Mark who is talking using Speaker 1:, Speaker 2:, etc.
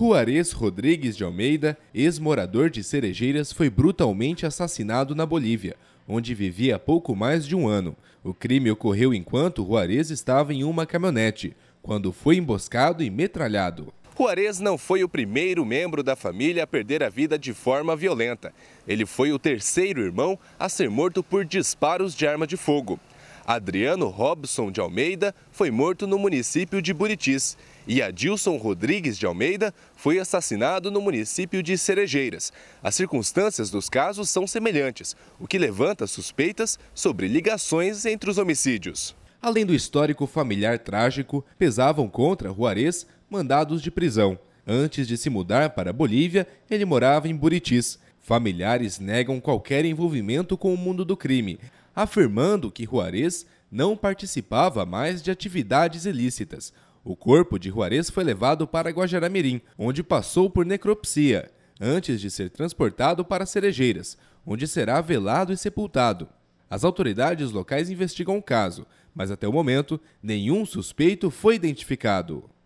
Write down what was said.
Speaker 1: Juarez Rodrigues de Almeida, ex-morador de Cerejeiras, foi brutalmente assassinado na Bolívia, onde vivia há pouco mais de um ano. O crime ocorreu enquanto Juarez estava em uma caminhonete, quando foi emboscado e metralhado. Juarez não foi o primeiro membro da família a perder a vida de forma violenta. Ele foi o terceiro irmão a ser morto por disparos de arma de fogo. Adriano Robson de Almeida foi morto no município de Buritis e Adilson Rodrigues de Almeida foi assassinado no município de Cerejeiras. As circunstâncias dos casos são semelhantes, o que levanta suspeitas sobre ligações entre os homicídios. Além do histórico familiar trágico, pesavam contra Juarez mandados de prisão. Antes de se mudar para a Bolívia, ele morava em Buritis. Familiares negam qualquer envolvimento com o mundo do crime, afirmando que Juarez não participava mais de atividades ilícitas. O corpo de Juarez foi levado para Guajaramirim, onde passou por necropsia, antes de ser transportado para Cerejeiras, onde será velado e sepultado. As autoridades locais investigam o caso, mas até o momento nenhum suspeito foi identificado.